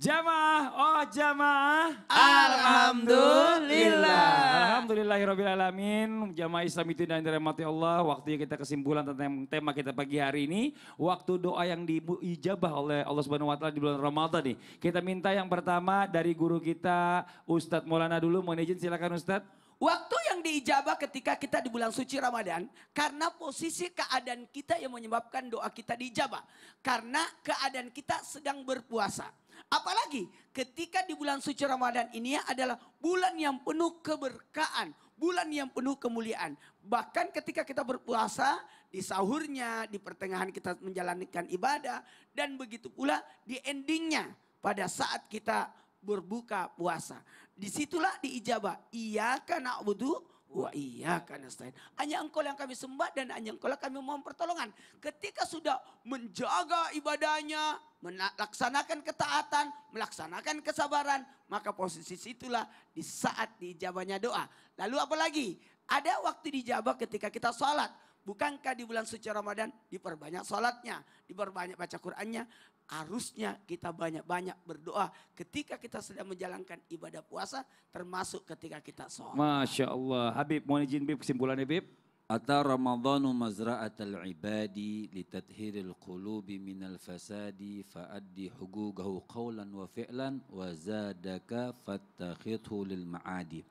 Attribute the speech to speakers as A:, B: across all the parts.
A: Jamaah, oh jamaah. Alhamdulillah. Alhamdulillahirabbil alamin. Jamaah Islam itu dan dirahmati Allah. Waktunya kita kesimpulan tentang tema kita pagi hari ini, waktu doa yang diijabah oleh Allah Subhanahu wa taala di bulan Ramadhan nih. Kita minta yang pertama dari guru kita Ustadz Maulana dulu. Mohon izin silakan Ustadz.
B: Waktu yang diijabah ketika kita di bulan suci Ramadan karena posisi keadaan kita yang menyebabkan doa kita diijabah. Karena keadaan kita sedang berpuasa. Apalagi ketika di bulan suci Ramadan ini adalah bulan yang penuh keberkahan, bulan yang penuh kemuliaan. Bahkan ketika kita berpuasa di sahurnya, di pertengahan kita menjalankan ibadah dan begitu pula di endingnya pada saat kita berbuka puasa. Disitulah diijabah. Iya karena butuh wa iyyaka nasta'in. Hanya engkau yang kami sembah dan hanya engkau yang kami mohon pertolongan. Ketika sudah menjaga ibadahnya, melaksanakan ketaatan, melaksanakan kesabaran, maka posisi situlah di saat dijabahnya doa. Lalu apa lagi? Ada waktu dijabah ketika kita sholat Bukankah di bulan suci Ramadan diperbanyak sholatnya, diperbanyak baca Qurannya. Harusnya kita banyak-banyak berdoa ketika kita sedang menjalankan ibadah puasa termasuk ketika kita sholat. Masya
C: Allah. Habib, mohon izin Bib kesimpulannya Bib. Ata Ramadhanu mazra'atal ibadi litadhiril qulubi minal fasadi fa'addi hugugahu qawlan wa fi'lan wa zadaka fattakhithu lil ma'adi.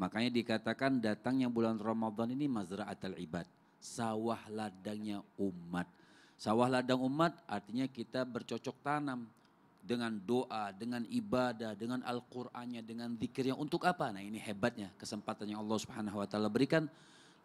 C: Makanya dikatakan datangnya bulan Ramadhan ini mazra'atal ibad sawah ladangnya umat. Sawah ladang umat artinya kita bercocok tanam dengan doa, dengan ibadah, dengan Al-Qur'annya, dengan zikirnya untuk apa? Nah, ini hebatnya kesempatan yang Allah Subhanahu wa taala berikan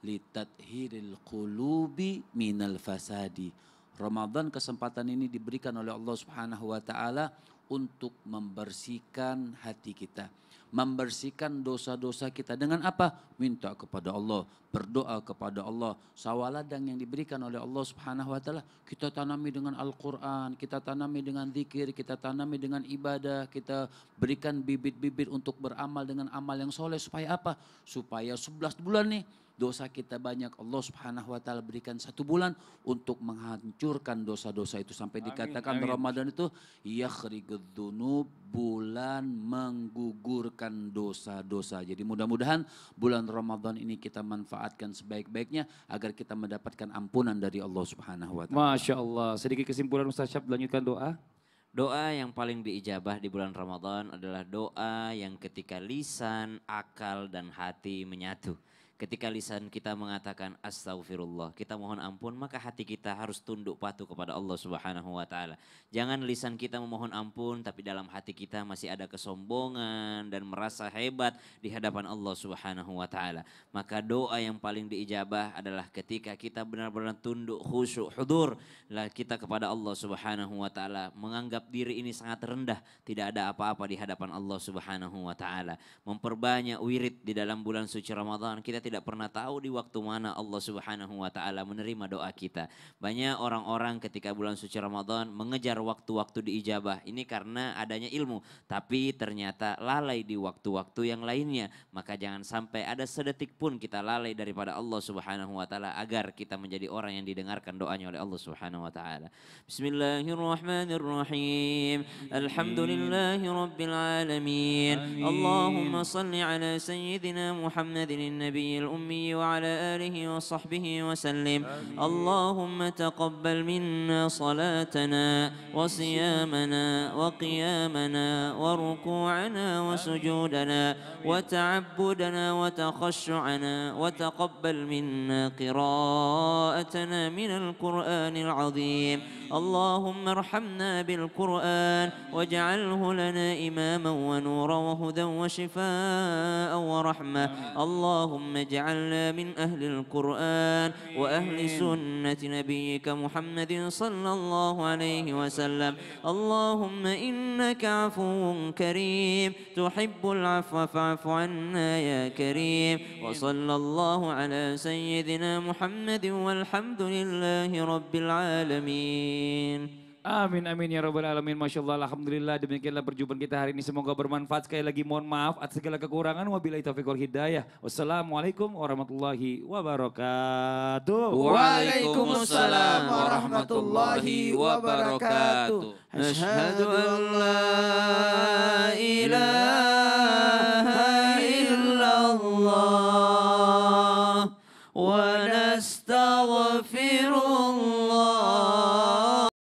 C: litathhiril qulubi minal fasadi. Ramadan kesempatan ini diberikan oleh Allah Subhanahu wa taala untuk membersihkan hati kita membersihkan dosa-dosa kita. Dengan apa? Minta kepada Allah, berdoa kepada Allah. Sawaladang yang diberikan oleh Allah Subhanahu wa taala kita tanami dengan Al-Qur'an, kita tanami dengan zikir, kita tanami dengan ibadah, kita berikan bibit-bibit untuk beramal dengan amal yang soleh supaya apa? Supaya sebelas bulan nih dosa kita banyak, Allah Subhanahu wa taala berikan satu bulan untuk menghancurkan dosa-dosa itu sampai amin, dikatakan amin. Ramadan itu yakhrijudzunub bulan menggugurkan dosa-dosa. Jadi mudah-mudahan bulan Ramadan ini kita manfaatkan sebaik-baiknya agar kita mendapatkan ampunan dari Allah Subhanahu wa
A: taala. Masya Allah. Sedikit kesimpulan Ustaz Syab, lanjutkan doa.
D: Doa yang paling diijabah di bulan Ramadan adalah doa yang ketika lisan, akal, dan hati menyatu. Ketika lisan kita mengatakan astagfirullah, kita mohon ampun, maka hati kita harus tunduk patuh kepada Allah Subhanahu wa taala. Jangan lisan kita memohon ampun tapi dalam hati kita masih ada kesombongan dan merasa hebat di hadapan Allah Subhanahu wa taala. Maka doa yang paling diijabah adalah ketika kita benar-benar tunduk khusyuk hudur lah kita kepada Allah Subhanahu wa taala, menganggap diri ini sangat rendah, tidak ada apa-apa di hadapan Allah Subhanahu wa taala. Memperbanyak wirid di dalam bulan suci Ramadan, kita tidak pernah tahu di waktu mana Allah Subhanahu wa taala menerima doa kita. Banyak orang-orang ketika bulan suci Ramadan mengejar waktu-waktu diijabah. Ini karena adanya ilmu, tapi ternyata lalai di waktu-waktu yang lainnya. Maka jangan sampai ada sedetik pun kita lalai daripada Allah Subhanahu wa taala agar kita menjadi orang yang didengarkan doanya oleh Allah Subhanahu wa taala. Bismillahirrahmanirrahim.
E: Alhamdulillahirabbil alamin. Allahumma salli ala sayyidina Muhammadin Nabi الأمي وعلى آله وصحبه وسلم اللهم تقبل منا صلاتنا وصيامنا وقيامنا وركوعنا وسجودنا وتعبدنا وتخشعنا وتقبل منا قراءتنا من القرآن العظيم اللهم ارحمنا بالقرآن واجعله لنا إماما ونورا وهدى وشفاء ورحمة اللهم واجعلنا من أهل القرآن وأهل سنة نبيك محمد صلى الله عليه وسلم اللهم إنك عفو كريم تحب العفو فاعف عنا يا كريم وصلى الله على سيدنا محمد والحمد لله رب العالمين Amin, amin ya Rabbal alamin. Masya Allah, Alhamdulillah. Demikianlah
A: perjumpaan kita hari ini. Semoga bermanfaat. Sekali lagi mohon maaf atas segala kekurangan. Wabillahi taufiq wal hidayah. Wassalamualaikum warahmatullahi wabarakatuh. Waalaikumsalam
D: warahmatullahi wabarakatuh. Ashadu
E: an la ilaha